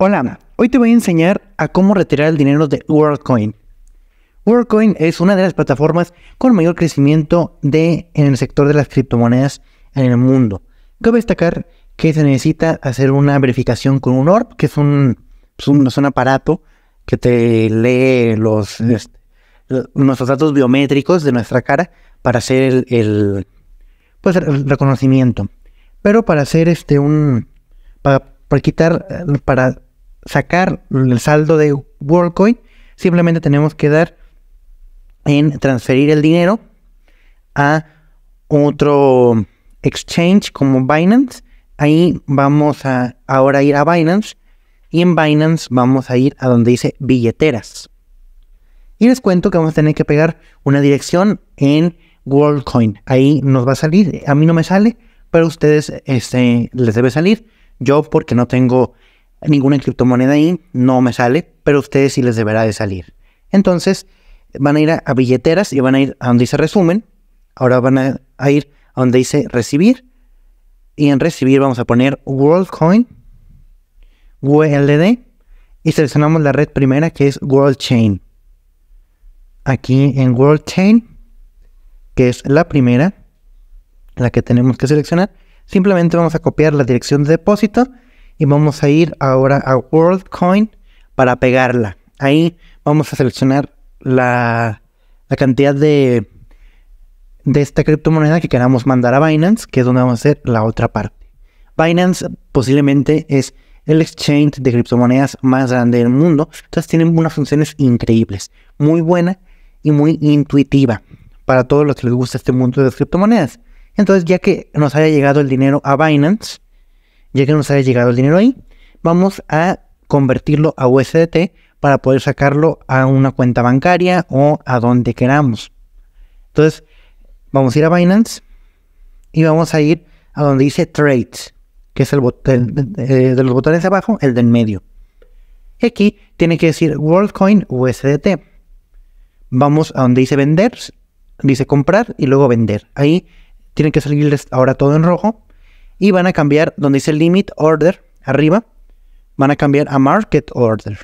Hola, hoy te voy a enseñar a cómo retirar el dinero de WorldCoin. WorldCoin es una de las plataformas con mayor crecimiento de, en el sector de las criptomonedas en el mundo. Cabe destacar que se necesita hacer una verificación con un ORB, que es un, pues, es un, aparato que te lee los, este, nuestros datos biométricos de nuestra cara para hacer el, pues el reconocimiento. Pero para hacer este un... para, para quitar, eh, para sacar el saldo de WorldCoin, simplemente tenemos que dar en transferir el dinero a otro exchange como Binance. Ahí vamos a ahora ir a Binance y en Binance vamos a ir a donde dice billeteras. Y les cuento que vamos a tener que pegar una dirección en WorldCoin. Ahí nos va a salir. A mí no me sale, pero a ustedes este, les debe salir. Yo porque no tengo ninguna criptomoneda ahí, no me sale, pero a ustedes sí les deberá de salir. Entonces, van a ir a, billeteras y van a ir a donde dice resumen, ahora van a, ir a donde dice recibir, y en recibir vamos a poner WorldCoin, WLD, y seleccionamos la red primera que es WorldChain. Aquí en chain que es la primera, la que tenemos que seleccionar, simplemente vamos a copiar la dirección de depósito, y vamos a ir ahora a WorldCoin para pegarla. Ahí vamos a seleccionar la, cantidad de, de esta criptomoneda que queramos mandar a Binance, que es donde vamos a hacer la otra parte. Binance posiblemente es el exchange de criptomonedas más grande del mundo, entonces tienen unas funciones increíbles, muy buena y muy intuitiva para todos los que les gusta este mundo de las criptomonedas. Entonces, ya que nos haya llegado el dinero a Binance, ya que nos haya llegado el dinero ahí, vamos a convertirlo a USDT para poder sacarlo a una cuenta bancaria o a donde queramos. Entonces, vamos a ir a Binance y vamos a ir a donde dice Trades, que es el, botón eh, de, los botones de abajo, el del medio. Y aquí tiene que decir WorldCoin USDT. Vamos a donde dice vender, dice comprar y luego vender. Ahí tiene que salir ahora todo en rojo y van a cambiar donde dice Limit Order, arriba, van a cambiar a Market Order.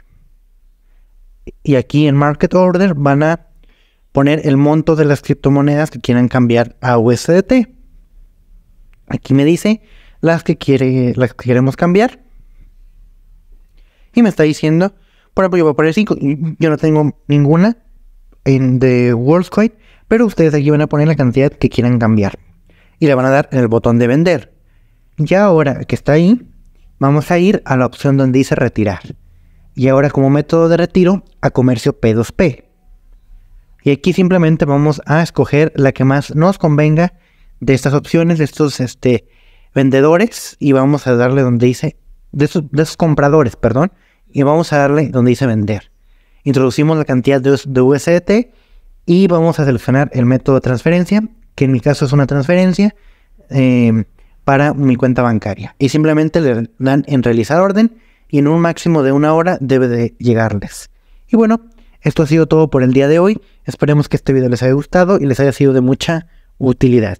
Y aquí en Market Order van a poner el monto de las criptomonedas que quieran cambiar a USDT. Aquí me dice las que, quiere, las que queremos cambiar. Y me está diciendo, por ejemplo, yo voy a poner 5, yo no tengo ninguna en de WorldCoin, pero ustedes aquí van a poner la cantidad que quieran cambiar. Y le van a dar en el botón de vender. Ya ahora que está ahí, vamos a ir a la opción donde dice retirar. Y ahora como método de retiro a comercio P2P. Y aquí simplemente vamos a escoger la que más nos convenga de estas opciones, de estos este, vendedores. Y vamos a darle donde dice, de esos compradores, perdón. Y vamos a darle donde dice vender. Introducimos la cantidad de, de USDT y vamos a seleccionar el método de transferencia, que en mi caso es una transferencia. Em, para mi cuenta bancaria. Y simplemente le dan en realizar orden y en un máximo de una hora debe de llegarles. Y bueno, esto ha sido todo por el día de hoy. Esperemos que este video les haya gustado y les haya sido de mucha utilidad.